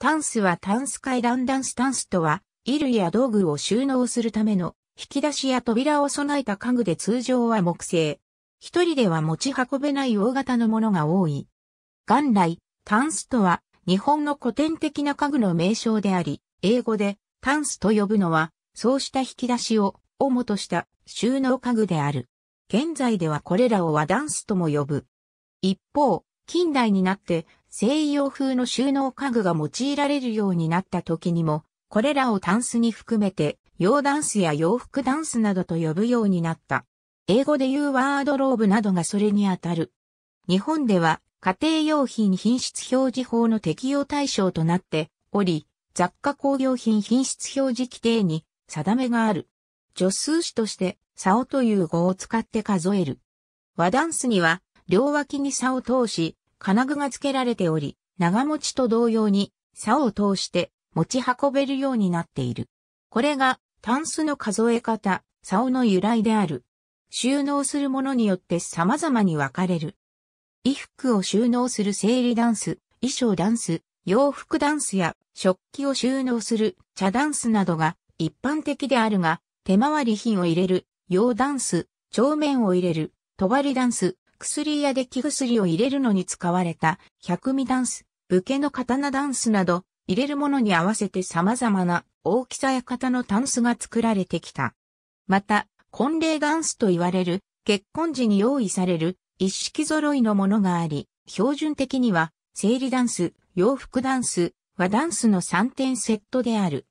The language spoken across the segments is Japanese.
タンスはタンス階段ンスタンスとは、衣類や道具を収納するための引き出しや扉を備えた家具で通常は木製。一人では持ち運べない大型のものが多い。元来、タンスとは日本の古典的な家具の名称であり、英語でタンスと呼ぶのは、そうした引き出しを主とした収納家具である。現在ではこれらを和ダンスとも呼ぶ。一方、近代になって西洋風の収納家具が用いられるようになった時にも、これらをタンスに含めて、洋ダンスや洋服ダンスなどと呼ぶようになった。英語で言うワードローブなどがそれにあたる。日本では家庭用品品質表示法の適用対象となっており、雑貨工業品品質表示規定に定めがある。助数詞として、竿という語を使って数える。和ダンスには、両脇に竿を通し、金具が付けられており、長持ちと同様に、竿を通して持ち運べるようになっている。これが、タンスの数え方、竿の由来である。収納するものによって様々に分かれる。衣服を収納する整理ダンス、衣装ダンス、洋服ダンスや食器を収納する茶ダンスなどが一般的であるが、手回り品を入れる洋ダンス、帳面を入れる、帳ダンス、薬やで着薬を入れるのに使われた、百味ダンス、武家の刀ダンスなど、入れるものに合わせて様々な大きさや型のタンスが作られてきた。また、婚礼ダンスと言われる、結婚時に用意される、一式揃いのものがあり、標準的には、生理ダンス、洋服ダンス、和ダンスの3点セットである。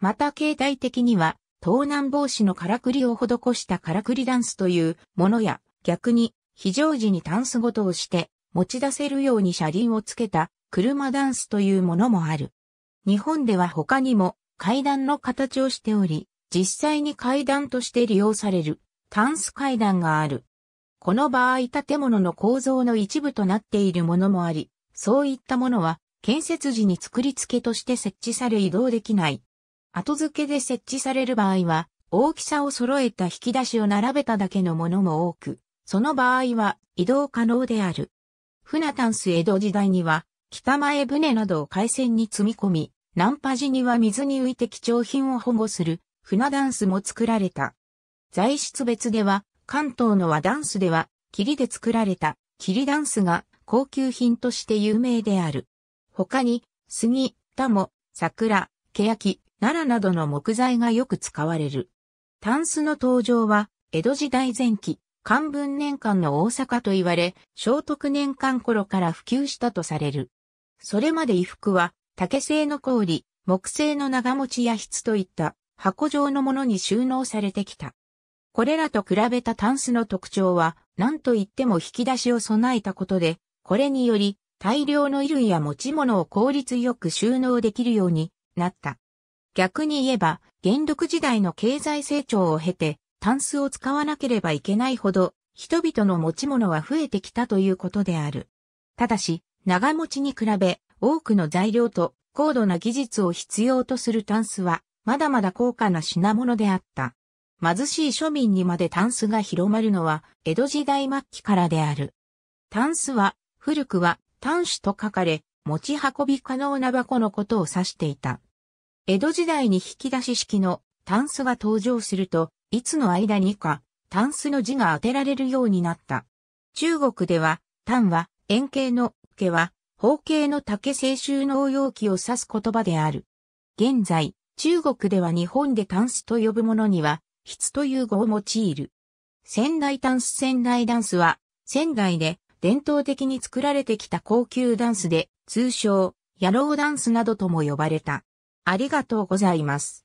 また形態的には、盗難防止のからくりを施したからくりダンスというものや、逆に非常時にタンスごと押して持ち出せるように車輪をつけた車ダンスというものもある。日本では他にも階段の形をしており、実際に階段として利用されるタンス階段がある。この場合建物の構造の一部となっているものもあり、そういったものは建設時に作り付けとして設置され移動できない。後付けで設置される場合は、大きさを揃えた引き出しを並べただけのものも多く、その場合は移動可能である。船タンス江戸時代には、北前船などを海鮮に積み込み、南波寺には水に浮いて貴重品を保護する船ダンスも作られた。材質別では、関東の和ダンスでは、霧で作られた霧ダンスが高級品として有名である。他に、杉、タモ、桜、ケヤキ、奈良などの木材がよく使われる。タンスの登場は、江戸時代前期、漢文年間の大阪と言われ、聖徳年間頃から普及したとされる。それまで衣服は、竹製の氷、木製の長持ちや筆といった箱状のものに収納されてきた。これらと比べたタンスの特徴は、何といっても引き出しを備えたことで、これにより大量の衣類や持ち物を効率よく収納できるようになった。逆に言えば、元禄時代の経済成長を経て、タンスを使わなければいけないほど、人々の持ち物は増えてきたということである。ただし、長持ちに比べ、多くの材料と高度な技術を必要とするタンスは、まだまだ高価な品物であった。貧しい庶民にまでタンスが広まるのは、江戸時代末期からである。タンスは、古くは、タンスと書かれ、持ち運び可能な箱のことを指していた。江戸時代に引き出し式のタンスが登場すると、いつの間にか、タンスの字が当てられるようになった。中国では、タンは、円形の、毛は、方形の竹製収の応用を指す言葉である。現在、中国では日本でタンスと呼ぶものには、筆という語を用いる。仙台タンス仙台ダンスは、仙台で伝統的に作られてきた高級ダンスで、通称、野郎ダンスなどとも呼ばれた。ありがとうございます。